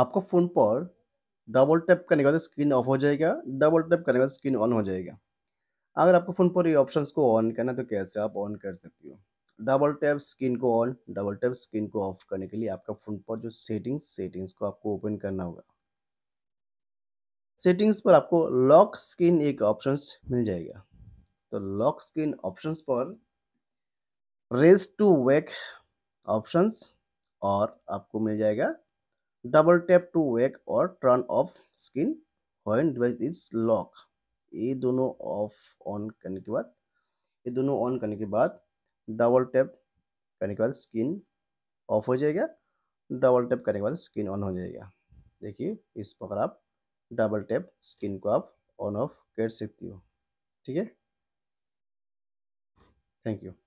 आपको फ़ोन पर double tap करने के बाद स्क्रीन ऑफ हो जाएगा डबल टैप करने के बाद स्क्रीन ऑन हो जाएगा अगर आपको फ़ोन पर ये ऑप्शंस को ऑन करना है तो कैसे आप ऑन कर सकती हो डबल टैप स्क्रीन को ऑन डबल टैप स्क्रीन को ऑफ करने के लिए आपका फ़ोन पर जो सेटिंग्स सेटिंग्स को आपको ओपन करना होगा सेटिंग्स पर आपको लॉक स्क्रीन एक ऑप्शंस मिल जाएगा तो लॉक स्क्रीन ऑप्शंस पर रेस टू वेक ऑप्शंस और आपको मिल जाएगा double tap to wake or turn off screen when device is lock ये दोनों ऑफ ऑन करने के बाद ये दोनों ऑन करने के बाद डबल टैप करने के बाद स्क्रीन ऑफ हो जाएगा डबल टैप करने के बाद स्क्रीन ऑन हो जाएगा देखिए इस प्रकार आप डबल टैप स्क्रीन को आप ऑन ऑफ कर सकती हो ठीक है थैंक यू